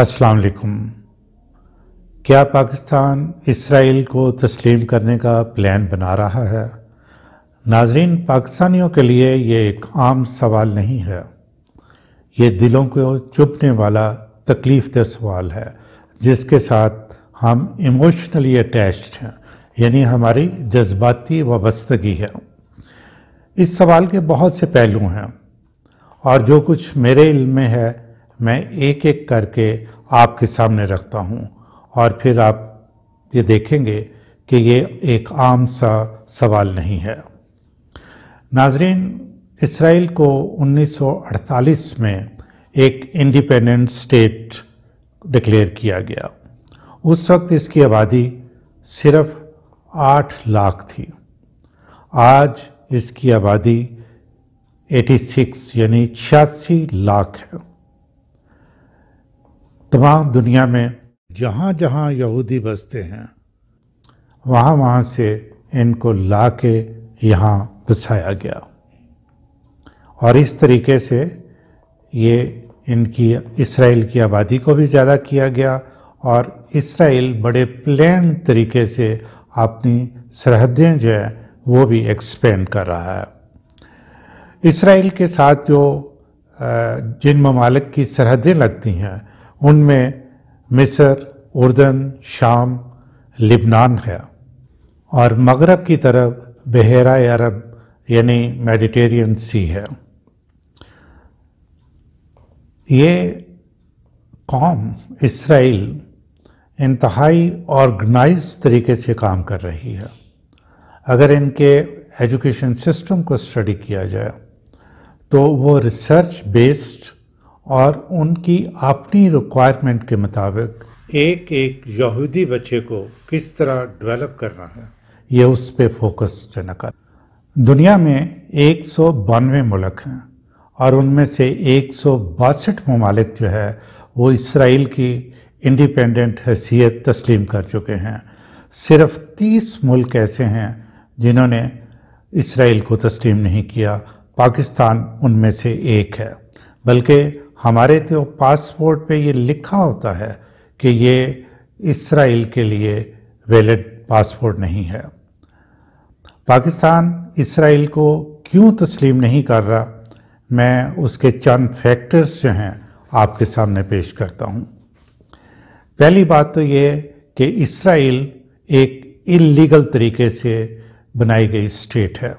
अस्सलाम वालेकुम क्या पाकिस्तान इसराइल को तस्लीम करने का प्लान बना रहा है नाजरीन पाकिस्तानियों के लिए ये एक आम सवाल नहीं है ये दिलों को चुभने वाला तकलीफ दह सवाल है जिसके साथ हम इमोशनली अटैच्ड हैं यानी हमारी जज्बाती वाबस्तगी है इस सवाल के बहुत से पहलू हैं और जो कुछ मेरे इल्म में है मैं एक एक करके आपके सामने रखता हूँ और फिर आप ये देखेंगे कि ये एक आम सा सवाल नहीं है नाजरीन इसराइल को 1948 में एक इंडिपेंडेंट स्टेट डिक्लेयर किया गया उस वक्त इसकी आबादी सिर्फ आठ लाख थी आज इसकी आबादी 86 यानी छियासी लाख है तमाम दुनिया में जहाँ जहाँ यहूदी बसते हैं वहाँ वहाँ से इनको ला के यहाँ बसाया गया और इस तरीके से ये इनकी इसराइल की आबादी को भी ज़्यादा किया गया और इसराइल बड़े प्लेन तरीके से अपनी सरहदें जो है वो भी एक्सपेंड कर रहा है इसराइल के साथ जो जिन ममालक की सरहदें लगती हैं उनमें मिस्र उर्दन शाम लिबनान है और मगरब की तरफ बहरा अरब यानी मेडिटेरियन सी है ये कौम इसराइल इंतहाई ऑर्गेनाइज तरीके से काम कर रही है अगर इनके एजुकेशन सिस्टम को स्टडी किया जाए तो वो रिसर्च बेस्ड और उनकी अपनी रिक्वायरमेंट के मुताबिक एक एक यहूदी बच्चे को किस तरह डेवलप करना है ये उस पर फोकस जनक दुनिया में एक सौ बानवे मुल्क हैं और उनमें से एक सौ बासठ ममालिक जो है वो इसराइल की इंडिपेंडेंट हैसियत तस्लीम कर चुके हैं सिर्फ तीस मुल्क ऐसे हैं जिन्होंने इसराइल को तस्लीम नहीं किया पाकिस्तान उनमें से एक है बल्कि हमारे तो पासपोर्ट पे ये लिखा होता है कि ये इसराइल के लिए वैलिड पासपोर्ट नहीं है पाकिस्तान इसराइल को क्यों तस्लीम नहीं कर रहा मैं उसके चंद फैक्टर्स जो हैं आपके सामने पेश करता हूँ पहली बात तो ये कि इसराइल एक इलीगल तरीके से बनाई गई स्टेट है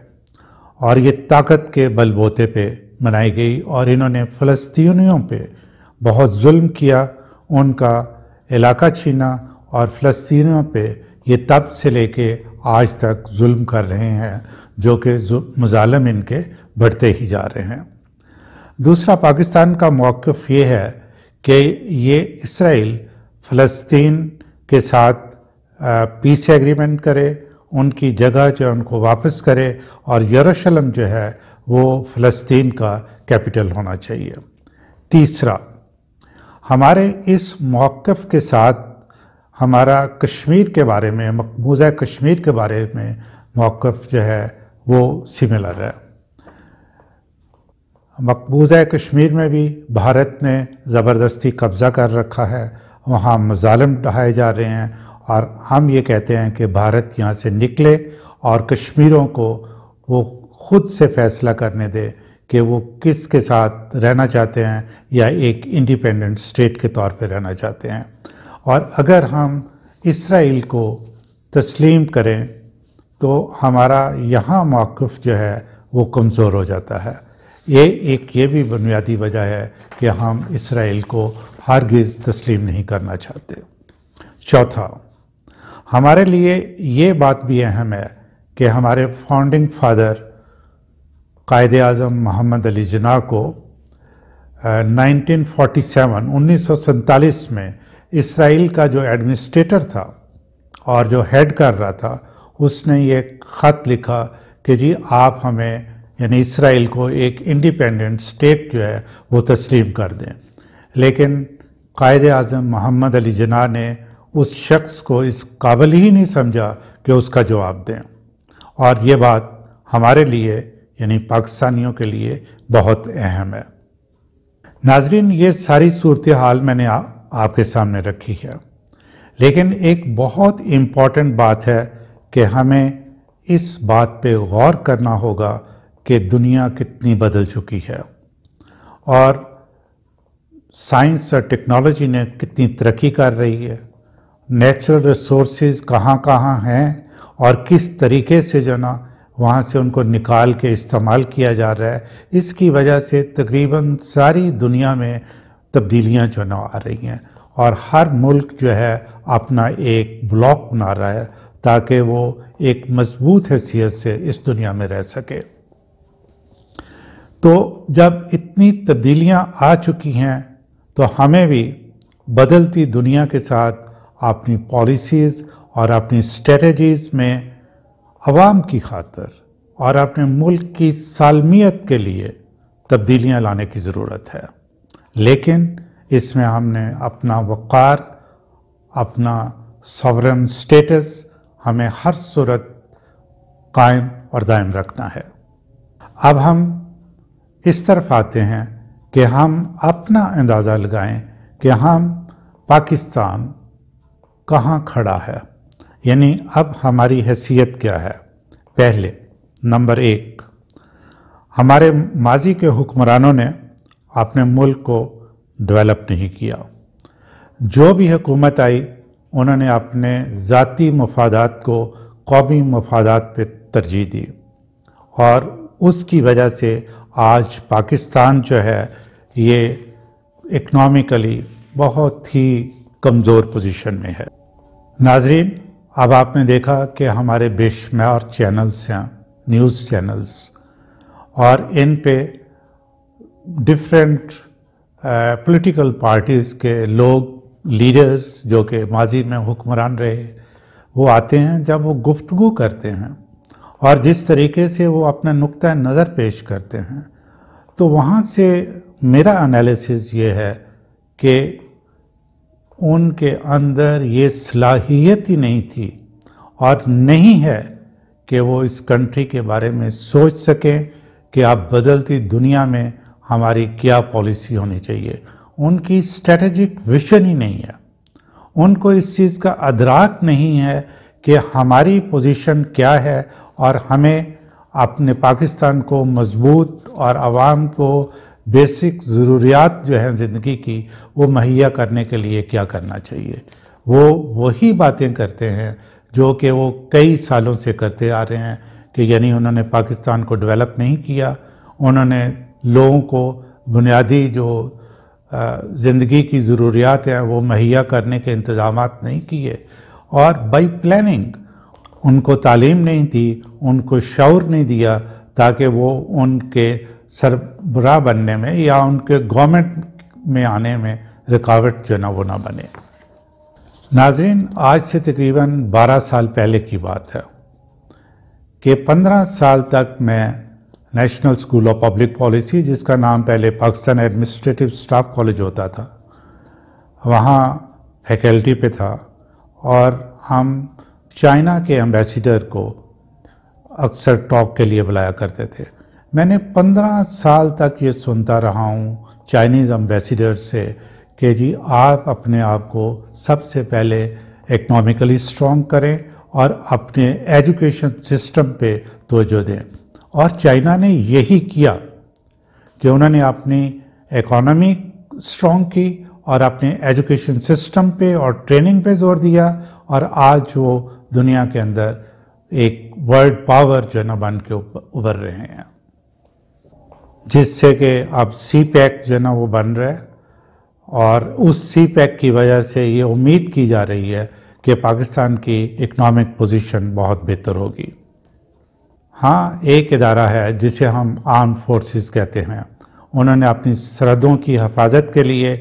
और ये ताकत के बलबोते पे मनाई गई और इन्होंने फलस्तियों पे बहुत जुल्म किया उनका इलाका छीना और फलस्तियों पे ये तब से लेके आज तक जुल्म कर रहे हैं जो कि मुजालम इनके बढ़ते ही जा रहे हैं दूसरा पाकिस्तान का मौक़ ये है कि ये इसराइल फ़लस्तीन के साथ पीस एग्रीमेंट करे उनकी जगह जो है उनको वापस करे और यरूशलेम जो है वो फ़लस्तीन का कैपिटल होना चाहिए तीसरा हमारे इस मौक़ के साथ हमारा कश्मीर के बारे में मकबूजा कश्मीर के बारे में मौक़ जो है वो सिमिलर है मकबूजा कश्मीर में भी भारत ने ज़बरदस्ती कब्ज़ा कर रखा है वहाँ मजालम ढहाए जा रहे हैं और हम ये कहते हैं कि भारत यहाँ से निकले और कश्मीरों को वो खुद से फैसला करने दे कि वो किस के साथ रहना चाहते हैं या एक इंडिपेंडेंट स्टेट के तौर पर रहना चाहते हैं और अगर हम इसराइल को तस्लीम करें तो हमारा यहाँ मौक़ जो है वो कमज़ोर हो जाता है ये एक ये भी बुनियादी वजह है कि हम इसराइल को हरगिज़ तस्लीम नहीं करना चाहते चौथा हमारे लिए ये बात भी अहम है कि हमारे फाउंडिंग फादर कायद अजम मोहम्मद अली जना को नाइनटीन 1947 सेवन उन्नीस में इसराइल का जो एडमिनिस्ट्रेटर था और जो हेड कर रहा था उसने ये ख़त लिखा कि जी आप हमें यानी इसराइल को एक इंडिपेंडेंट स्टेट जो है वो तस्लीम कर दें लेकिन कायद अजम मोहम्मद अली जना ने उस शख्स को इस काबिल ही नहीं समझा कि उसका जवाब दें और ये बात हमारे लिए यानी पाकिस्तानियों के लिए बहुत अहम है नाजरीन ये सारी सूरत हाल मैंने आ, आपके सामने रखी है लेकिन एक बहुत इम्पॉर्टेंट बात है कि हमें इस बात पे गौर करना होगा कि दुनिया कितनी बदल चुकी है और साइंस और टेक्नोलॉजी ने कितनी तरक्की कर रही है नेचुरल रिसोर्सेज कहाँ कहाँ हैं और किस तरीके से जो ना वहाँ से उनको निकाल के इस्तेमाल किया जा रहा है इसकी वजह से तकरीबन सारी दुनिया में तब्दीलियाँ जो ना आ रही हैं और हर मुल्क जो है अपना एक ब्लॉक बना रहा है ताकि वो एक मजबूत हैसियत से इस दुनिया में रह सके तो जब इतनी तब्दीलियाँ आ चुकी हैं तो हमें भी बदलती दुनिया के साथ अपनी पॉलिसीज़ और अपनी स्ट्रेटजीज़ में आवाम की खातर और अपने मुल्क की सालमियत के लिए तब्दीलियां लाने की ज़रूरत है लेकिन इसमें हमने अपना वक़ार अपना सॉवरन स्टेटस हमें हर सूरत कायम और दायम रखना है अब हम इस तरफ आते हैं कि हम अपना अंदाज़ा लगाएं कि हम पाकिस्तान कहाँ खड़ा है यानी अब हमारी हैसियत क्या है पहले नंबर एक हमारे माजी के हुक्मरानों ने अपने मुल्क को डेवलप नहीं किया जो भी हुकूमत आई उन्होंने अपने ज़ाती मफादात को कौमी मफादात पे तरजीह दी और उसकी वजह से आज पाकिस्तान जो है ये इकनॉमिकली बहुत ही कमज़ोर पोजीशन में है नाजरीन अब आपने देखा कि हमारे बेशमार चैनल्स हैं न्यूज़ चैनल्स और इन पे डिफरेंट पॉलिटिकल पार्टीज़ के लोग लीडर्स जो कि माजी में हुक्मरान रहे वो आते हैं जब वो गुफ्तगु करते हैं और जिस तरीके से वो अपना नुक़ नज़र पेश करते हैं तो वहाँ से मेरा एनालिसिस ये है कि उनके अंदर ये सलाहियत ही नहीं थी और नहीं है कि वो इस कंट्री के बारे में सोच सकें कि आप बदलती दुनिया में हमारी क्या पॉलिसी होनी चाहिए उनकी स्ट्रेटेजिक विजन ही नहीं है उनको इस चीज़ का अदराक नहीं है कि हमारी पोजीशन क्या है और हमें अपने पाकिस्तान को मजबूत और आवाम को बेसिक ज़रूरियात जो है ज़िंदगी की वो मुहैया करने के लिए क्या करना चाहिए वो वही बातें करते हैं जो कि वो कई सालों से करते आ रहे हैं कि यानी उन्होंने पाकिस्तान को डेवलप नहीं किया उन्होंने लोगों को बुनियादी जो ज़िंदगी की ज़रूरियात हैं वो मुहैया करने के इंतजाम नहीं किए और बाई प्लानिंग उनको तालीम नहीं दी उनको शौर नहीं दिया ताकि वो उनके सरबरा बनने में या उनके गवर्नमेंट में आने में रुकावट जो ना वो ना बने नाजरीन आज से तकरीबन 12 साल पहले की बात है कि 15 साल तक मैं national school of public policy जिसका नाम पहले पाकिस्तान एडमिनिस्ट्रेटिव स्टाफ कॉलेज होता था वहाँ फैकल्टी पे था और हम चाइना के एम्बेसडर को अक्सर टॉक के लिए बुलाया करते थे मैंने पंद्रह साल तक ये सुनता रहा हूँ चाइनीज़ एम्बेसिडर से कि जी आप अपने आप को सबसे पहले इकनॉमिकली स्ट्रॉन्ग करें और अपने एजुकेशन सिस्टम पे तोजो दें और चाइना ने यही किया कि उन्होंने अपनी इकोनॉमी स्ट्रॉन्ग की और अपने एजुकेशन सिस्टम पे और ट्रेनिंग पे जोर दिया और आज वो दुनिया के अंदर एक वर्ल्ड पावर जो है ना बन के उभर रहे हैं जिससे कि अब सी पैक जो है ना वो बन रहा है और उस सी पैक की वजह से ये उम्मीद की जा रही है कि पाकिस्तान की इकनॉमिक पोजीशन बहुत बेहतर होगी हाँ एक इदारा है जिसे हम आर्म फोर्सेस कहते हैं उन्होंने अपनी सरहदों की हफाजत के लिए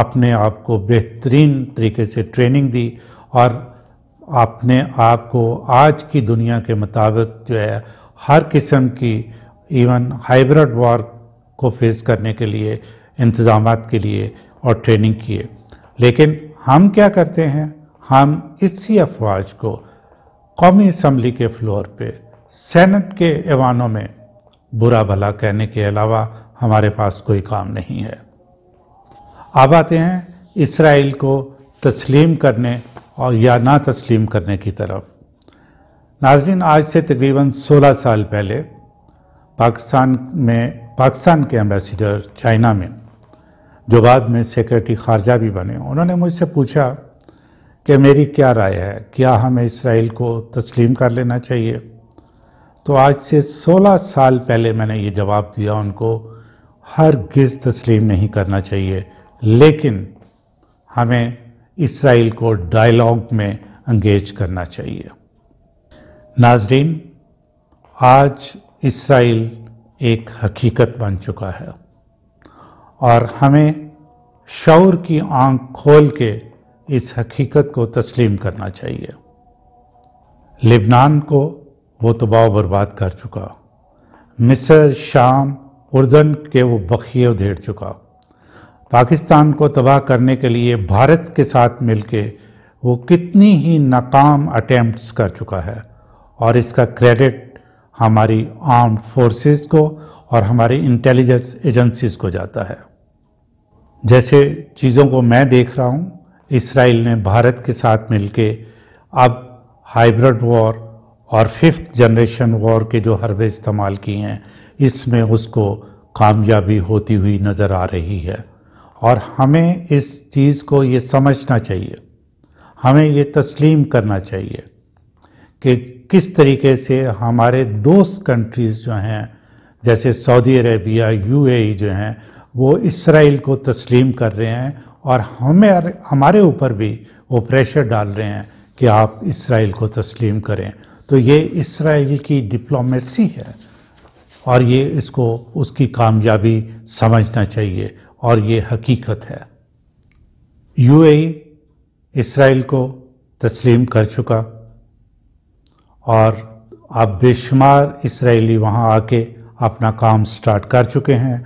अपने आप को बेहतरीन तरीके से ट्रेनिंग दी और अपने आप को आज की दुनिया के मुताबिक जो है हर किस्म की इवन हाइब्रिड वॉर को फेस करने के लिए इंतजाम के लिए और ट्रेनिंग किए लेकिन हम क्या करते हैं हम इसी अफवाज को कौमी असम्बली के फ्लोर पे सेनेट के ऐवानों में बुरा भला कहने के अलावा हमारे पास कोई काम नहीं है अब आते हैं इसराइल को तस्लीम करने और या ना तस्लीम करने की तरफ नाजरीन आज से तकरीबन 16 साल पहले पाकिस्तान में पाकिस्तान के एम्बेसडर चाइना में जो बाद में सेक्रेटरी खारजा भी बने उन्होंने मुझसे पूछा कि मेरी क्या राय है क्या हमें इसराइल को तस्लीम कर लेना चाहिए तो आज से 16 साल पहले मैंने ये जवाब दिया उनको हर गिज तस्लीम नहीं करना चाहिए लेकिन हमें इसराइल को डायलॉग में अंगेज करना चाहिए नाजरीन आज इसराइल एक हकीकत बन चुका है और हमें शौर की आंख खोल के इस हकीकत को तस्लीम करना चाहिए लिबनान को वो तबाह बर्बाद कर चुका मिस्र शाम उर्दन के वो बखिए उधेड़ चुका पाकिस्तान को तबाह करने के लिए भारत के साथ मिलके वो कितनी ही नाकाम अटैम्प्ट कर चुका है और इसका क्रेडिट हमारी आर्म फोर्सेस को और हमारी इंटेलिजेंस एजेंसीज को जाता है जैसे चीज़ों को मैं देख रहा हूँ इसराइल ने भारत के साथ मिलके अब हाइब्रिड वॉर और फिफ्थ जनरेशन वॉर के जो हरबे इस्तेमाल किए हैं इसमें उसको कामयाबी होती हुई नज़र आ रही है और हमें इस चीज़ को ये समझना चाहिए हमें ये तस्लीम करना चाहिए कि किस तरीके से हमारे दोस्त कंट्रीज़ जो हैं जैसे सऊदी अरेबिया यूएई जो हैं वो इसराइल को तस्लीम कर रहे हैं और हमें हमारे ऊपर भी वो प्रेशर डाल रहे हैं कि आप इसराइल को तस्लीम करें तो ये इसराइल की डिप्लोमेसी है और ये इसको उसकी कामयाबी समझना चाहिए और ये हकीकत है यूएई e, इसराइल को तस्लीम कर चुका और अब बेशुमार इसराइली वहाँ आके अपना काम स्टार्ट कर चुके हैं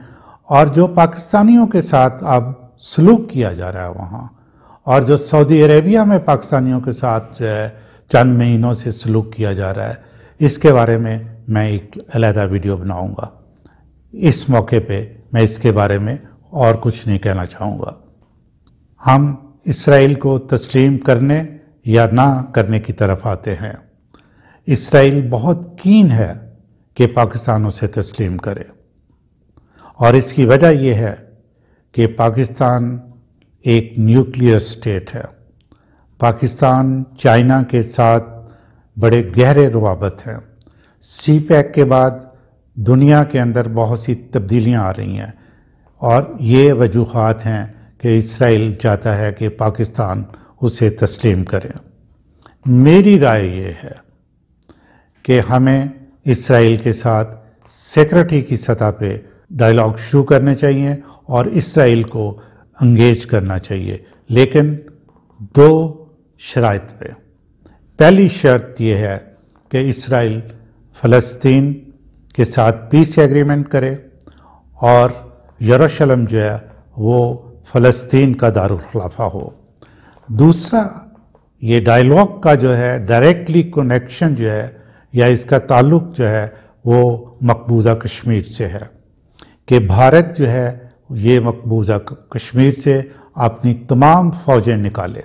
और जो पाकिस्तानियों के साथ अब सलूक किया जा रहा है वहाँ और जो सऊदी अरेबिया में पाकिस्तानियों के साथ जो है चंद महीनों से सलूक किया जा रहा है इसके बारे में मैं एक अलहदा वीडियो बनाऊंगा इस मौके पे मैं इसके बारे में और कुछ नहीं कहना चाहूँगा हम इसराइल को तस्लीम करने या ना करने की तरफ आते हैं इसराइल बहुत कीन है कि पाकिस्तान उसे तस्लीम करे और इसकी वजह यह है कि पाकिस्तान एक न्यूक्लियर स्टेट है पाकिस्तान चाइना के साथ बड़े गहरे रवाबत हैं सी पैक के बाद दुनिया के अंदर बहुत सी तब्दीलियां आ रही हैं और ये वजूहत हैं कि इसराइल चाहता है कि पाकिस्तान उसे तस्लीम करें मेरी राय ये है कि हमें इसराइल के साथ सेक्रेटरी की सतह पे डायलॉग शुरू करने चाहिए और इसराइल को अंगेज करना चाहिए लेकिन दो शरात पे पहली शर्त यह है कि इसराइल फ़लस्तीन के साथ पीस एग्रीमेंट करे और यरूशलेम जो है वो फ़लस्तीन का दारुलखलाफा हो दूसरा ये डायलॉग का जो है डायरेक्टली कनेक्शन जो है या इसका ताल्लुक जो है वो मकबूजा कश्मीर से है कि भारत जो है ये मकबूजा कश्मीर से अपनी तमाम फ़ौजें निकाले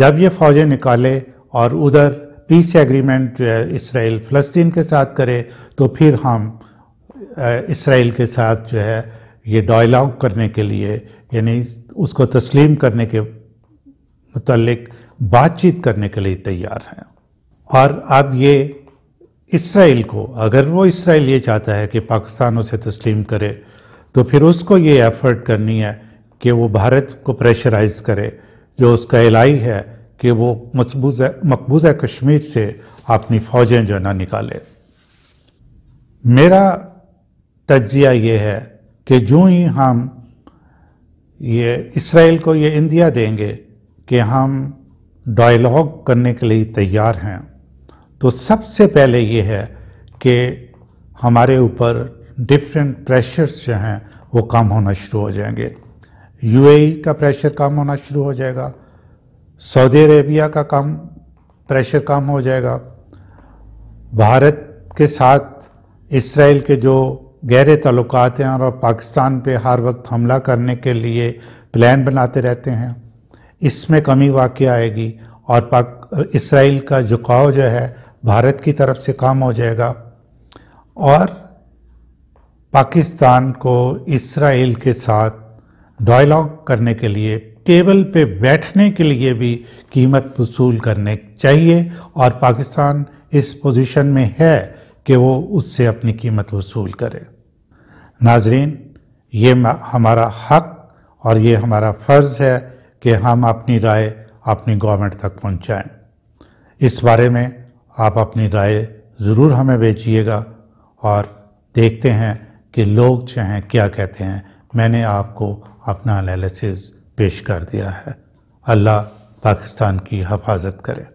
जब ये फ़ौजें निकाले और उधर पीस एग्रीमेंट जो है इसराइल फ़लस्तीन के साथ करे तो फिर हम इसराइल के साथ जो है ये डायलॉग करने के लिए यानी उसको तस्लीम करने के मतलब बातचीत करने के लिए तैयार हैं और अब ये इसराइल को अगर वो इसराइल ये चाहता है कि पाकिस्तान उसे तस्लीम करे तो फिर उसको ये एफर्ट करनी है कि वो भारत को प्रेशराइज करे जो उसका इलाई है कि वो मकबूजा मकबूजा कश्मीर से अपनी फ़ौजें जो ना निकाले मेरा तजिया ये है कि जो ही हम ये इसराइल को ये इंदिया देंगे कि हम डायलॉग करने के लिए तैयार हैं तो सबसे पहले ये है कि हमारे ऊपर डिफरेंट प्रेशर्स जो हैं वो कम होना शुरू हो जाएंगे यूएई e का प्रेशर कम होना शुरू हो जाएगा सऊदी अरेबिया का कम प्रेशर कम हो जाएगा भारत के साथ इसराइल के जो गहरे तल्लक हैं और पाकिस्तान पे हर वक्त हमला करने के लिए प्लान बनाते रहते हैं इसमें कमी वाक़ आएगी और पाक इसराइल का झुकाव जो है भारत की तरफ से काम हो जाएगा और पाकिस्तान को इसराइल के साथ डायलॉग करने के लिए टेबल पे बैठने के लिए भी कीमत वसूल करने चाहिए और पाकिस्तान इस पोजीशन में है कि वो उससे अपनी कीमत वसूल करे नाजरीन ये हमारा हक और ये हमारा फ़र्ज़ है कि हम अपनी राय अपनी गवर्नमेंट तक पहुंचाएं। इस बारे में आप अपनी राय ज़रूर हमें भेजिएगा और देखते हैं कि लोग जो हैं क्या कहते हैं मैंने आपको अपना एनालिसिस पेश कर दिया है अल्लाह पाकिस्तान की हफाजत करे